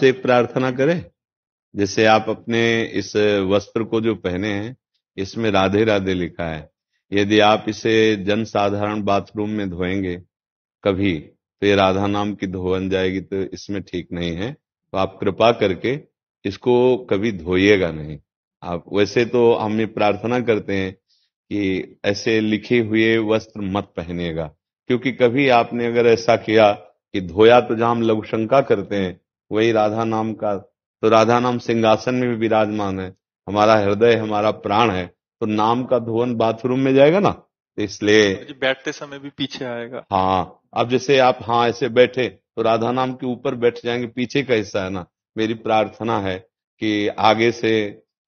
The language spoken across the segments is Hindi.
से प्रार्थना करें जैसे आप अपने इस वस्त्र को जो पहने हैं इसमें राधे राधे लिखा है यदि आप इसे जन साधारण बाथरूम में धोएंगे कभी तो ये राधा नाम की धोवन जाएगी तो इसमें ठीक नहीं है तो आप कृपा करके इसको कभी धोइएगा नहीं आप वैसे तो हम ये प्रार्थना करते हैं कि ऐसे लिखे हुए वस्त्र मत पहनेगा क्योंकि कभी आपने अगर ऐसा किया कि धोया तो जहां हम लघुशंका करते हैं वही राधा नाम का तो राधा नाम सिंहासन में भी विराजमान है हमारा हृदय हमारा प्राण है तो नाम का धुवन बाथरूम में जाएगा ना इसलिए बैठते समय भी पीछे आएगा हाँ अब जैसे आप हाँ ऐसे बैठे तो राधा नाम के ऊपर बैठ जाएंगे पीछे का हिस्सा है ना मेरी प्रार्थना है कि आगे से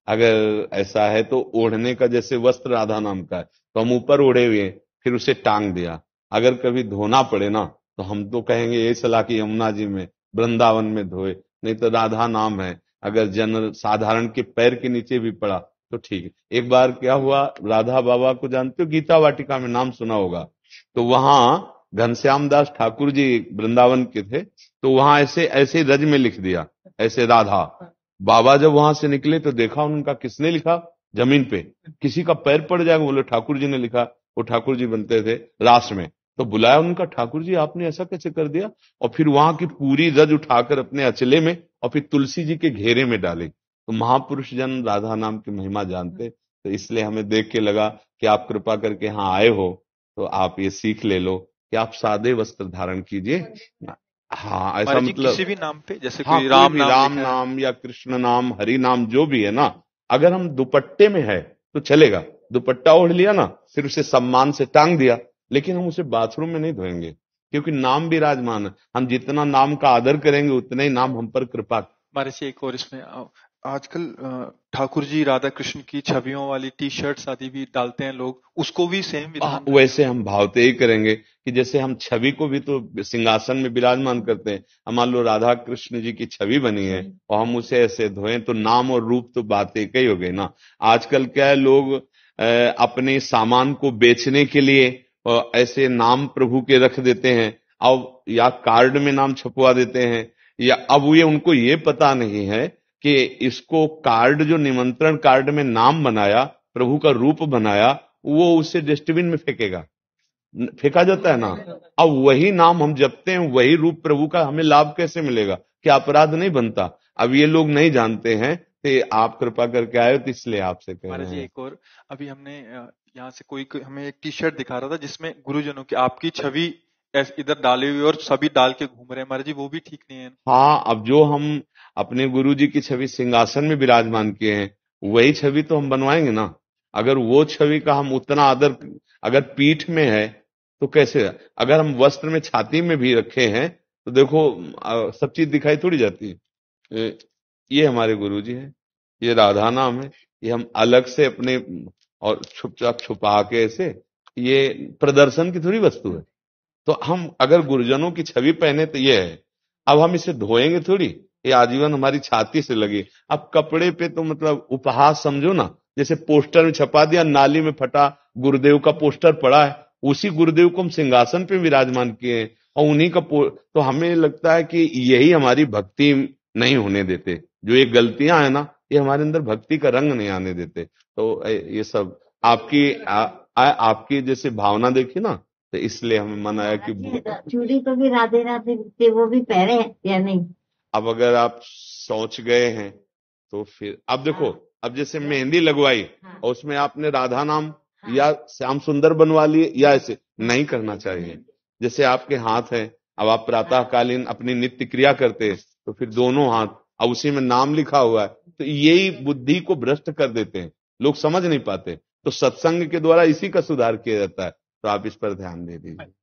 अगर ऐसा है तो ओढ़ने का जैसे वस्त्र राधा नाम का है तो हम ऊपर ओढ़े हुए फिर उसे टांग दिया अगर कभी धोना पड़े ना तो हम तो कहेंगे ये सलाह की यमुना जी में वृंदावन में धोए नहीं तो राधा नाम है अगर जनरल साधारण के पैर के नीचे भी पड़ा तो ठीक है एक बार क्या हुआ राधा बाबा को जानते हो गीता वाटिका में नाम सुना होगा तो वहां घनश्याम दास ठाकुर जी वृंदावन के थे तो वहां ऐसे ऐसे रज में लिख दिया ऐसे राधा बाबा जब वहां से निकले तो देखा उनका किसने लिखा जमीन पे किसी का पैर पड़ जाएगा बोले ठाकुर जी ने लिखा वो ठाकुर जी बनते थे राष्ट्र में तो बुलाया उनका ठाकुर जी आपने ऐसा कैसे कर दिया और फिर वहां की पूरी रज उठाकर अपने अचले में और फिर तुलसी जी के घेरे में डाले तो महापुरुष जन राधा नाम की महिमा जानते तो इसलिए हमें देख के लगा कि आप कृपा करके यहाँ आए हो तो आप ये सीख ले लो कि आप सादे वस्त्र धारण कीजिए हाँ, हाँ ऐसा मतलब किसी भी नाम पे जैसे हाँ, कोई राम नाम, राम नाम या कृष्ण नाम हरि नाम जो भी है ना अगर हम दुपट्टे में है तो चलेगा दुपट्टा ओढ़ लिया ना फिर उसे सम्मान से टांग दिया लेकिन हम उसे बाथरूम में नहीं धोएंगे क्योंकि नाम विराजमान है हम जितना नाम का आदर करेंगे उतना ही नाम हम पर कृपा महर्षि एक और इसमें आजकल ठाकुर जी राधा कृष्ण की छवियों वाली टी शर्ट आदि भी डालते हैं लोग उसको भी सेम आ, हाँ, वैसे हम भावते ही करेंगे कि जैसे हम छवि को भी तो सिंहासन में विराजमान करते हैं मान लो राधा कृष्ण जी की छवि बनी है हम्म। और हम उसे ऐसे धोएं तो नाम और रूप तो बात एक ही हो गई ना आजकल क्या है लोग अपने सामान को बेचने के लिए ऐसे नाम प्रभु के रख देते हैं अब या कार्ड में नाम छपवा देते हैं या अब ये उनको ये पता नहीं है कि इसको कार्ड जो निमंत्रण कार्ड में नाम बनाया प्रभु का रूप बनाया वो उसे डस्टबिन में फेंकेगा फेंका जाता है ना अब वही नाम हम जपते हैं वही रूप प्रभु का हमें लाभ कैसे मिलेगा क्या अपराध नहीं बनता अब ये लोग नहीं जानते हैं तो आप कृपा करके आए तो इसलिए आपसे कह रहे हैं एक और अभी हमने यहाँ से कोई हमें एक टी शर्ट दिखा रहा था जिसमें गुरुजनों की आपकी छवि इधर डाली हुई और सभी डाल के घूम रहे हैं महाराज जी वो भी ठीक नहीं है हाँ अब जो हम अपने गुरु जी की छवि सिंहासन में विराजमान किए हैं वही छवि तो हम बनवाएंगे ना अगर वो छवि का हम उतना आदर अगर पीठ में है तो कैसे अगर हम वस्त्र में छाती में भी रखे हैं तो देखो सब चीज दिखाई थोड़ी जाती है ये हमारे गुरु जी है ये राधा नाम है ये हम अलग से अपने और छुपचाप छुपा के ऐसे ये प्रदर्शन की थोड़ी वस्तु है तो हम अगर गुरुजनों की छवि पहने तो ये है अब हम इसे धोएंगे थोड़ी ये आजीवन हमारी छाती से लगी अब कपड़े पे तो मतलब उपहास समझो ना जैसे पोस्टर में छपा दिया नाली में फटा गुरुदेव का पोस्टर पड़ा है उसी गुरुदेव को हम सिंहासन पे विराजमान किए हैं और उन्हीं का तो हमें लगता है कि यही हमारी भक्ति नहीं होने देते जो ये गलतियां है ना ये हमारे अंदर भक्ति का रंग नहीं आने देते तो ये सब आपकी आ, आ, आपकी जैसे भावना देखी ना तो इसलिए हमें मन आया कि चूड़ी तो भी राधे राधे वो भी पहने या नहीं अब अगर आप सोच गए हैं तो फिर अब देखो हाँ। अब जैसे मेहंदी लगवाई हाँ। और उसमें आपने राधा नाम हाँ। या श्याम सुंदर बनवा लिए या ऐसे नहीं करना चाहिए जैसे आपके हाथ है अब आप प्रातःकालीन अपनी नित्य क्रिया करते तो फिर दोनों हाथ अब उसी में नाम लिखा हुआ है तो यही बुद्धि को भ्रष्ट कर देते हैं लोग समझ नहीं पाते तो सत्संग के द्वारा इसी का सुधार किया जाता है तो आप इस पर ध्यान दे दीजिए